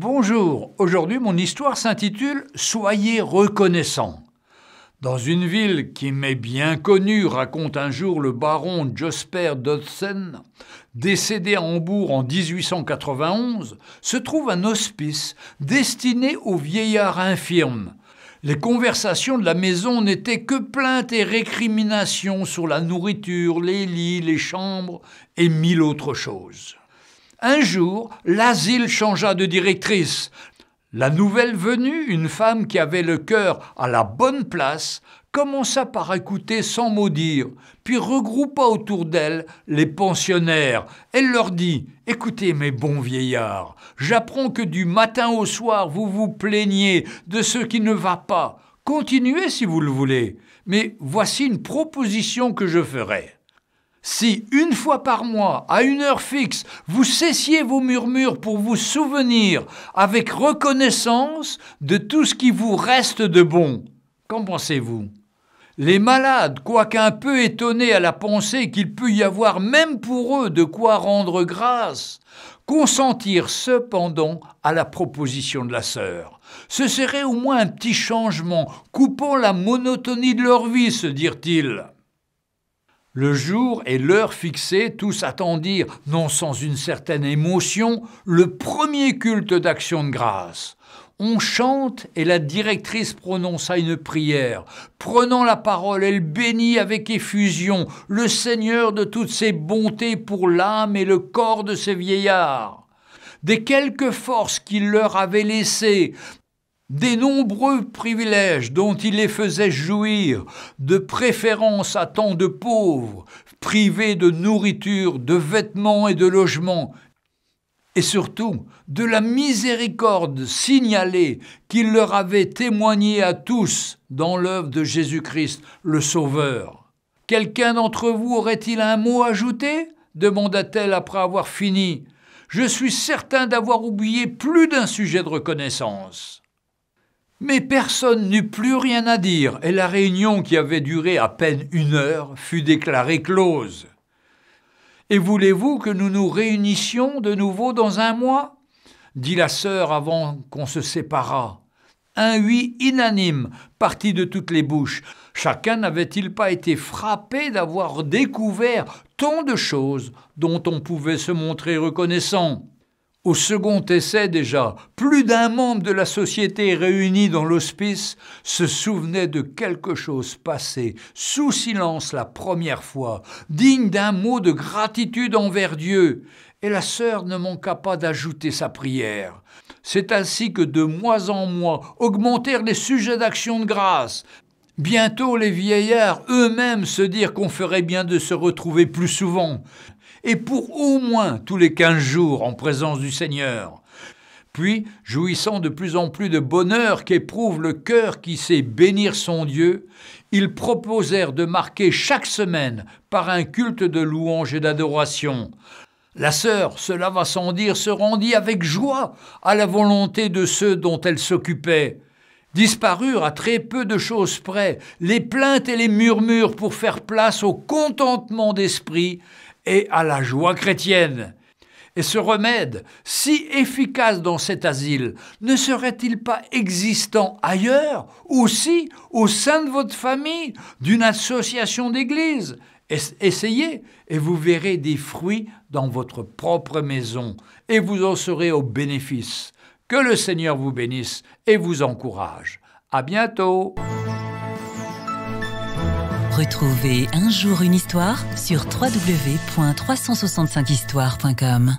Bonjour, aujourd'hui mon histoire s'intitule Soyez reconnaissant. Dans une ville qui m'est bien connue, raconte un jour le baron Josper Dodson, décédé à Hambourg en 1891, se trouve un hospice destiné aux vieillards infirmes. Les conversations de la maison n'étaient que plaintes et récriminations sur la nourriture, les lits, les chambres et mille autres choses. Un jour, l'asile changea de directrice. La nouvelle venue, une femme qui avait le cœur à la bonne place, commença par écouter sans mot dire, puis regroupa autour d'elle les pensionnaires. Elle leur dit Écoutez, mes bons vieillards, j'apprends que du matin au soir vous vous plaignez de ce qui ne va pas. Continuez si vous le voulez, mais voici une proposition que je ferai. Si une fois par mois, à une heure fixe, vous cessiez vos murmures pour vous souvenir avec reconnaissance de tout ce qui vous reste de bon, qu'en pensez-vous les malades, quoique un peu étonnés à la pensée qu'il peut y avoir même pour eux de quoi rendre grâce, consentirent cependant à la proposition de la sœur. Ce serait au moins un petit changement, coupant la monotonie de leur vie, se dirent-ils. Le jour et l'heure fixés, tous attendirent, non sans une certaine émotion, le premier culte d'action de grâce. On chante et la directrice prononça une prière. Prenant la parole, elle bénit avec effusion le Seigneur de toutes ses bontés pour l'âme et le corps de ces vieillards des quelques forces qu'il leur avait laissées, des nombreux privilèges dont il les faisait jouir, de préférence à tant de pauvres, privés de nourriture, de vêtements et de logements, et surtout de la miséricorde signalée qu'il leur avait témoignée à tous dans l'œuvre de Jésus-Christ le Sauveur. Quelqu'un d'entre vous aurait-il un mot à ajouter demanda-t-elle après avoir fini. Je suis certain d'avoir oublié plus d'un sujet de reconnaissance. Mais personne n'eut plus rien à dire, et la réunion qui avait duré à peine une heure fut déclarée close. Et voulez-vous que nous nous réunissions de nouveau dans un mois dit la sœur avant qu'on se séparât. Un oui inanime partit de toutes les bouches. Chacun n'avait-il pas été frappé d'avoir découvert tant de choses dont on pouvait se montrer reconnaissant au second essai déjà, plus d'un membre de la société réuni dans l'hospice se souvenait de quelque chose passé, sous silence la première fois, digne d'un mot de gratitude envers Dieu, et la sœur ne manqua pas d'ajouter sa prière. C'est ainsi que de mois en mois augmentèrent les sujets d'action de grâce, Bientôt les vieillards eux-mêmes se dirent qu'on ferait bien de se retrouver plus souvent et pour au moins tous les quinze jours en présence du Seigneur. Puis, jouissant de plus en plus de bonheur qu'éprouve le cœur qui sait bénir son Dieu, ils proposèrent de marquer chaque semaine par un culte de louange et d'adoration. La sœur, cela va sans dire, se rendit avec joie à la volonté de ceux dont elle s'occupait. Disparurent à très peu de choses près les plaintes et les murmures pour faire place au contentement d'esprit et à la joie chrétienne. Et ce remède, si efficace dans cet asile, ne serait-il pas existant ailleurs, aussi au sein de votre famille, d'une association d'église Essayez et vous verrez des fruits dans votre propre maison et vous en serez au bénéfice. Que le Seigneur vous bénisse et vous encourage. À bientôt! Retrouvez un jour une histoire sur www.365histoire.com.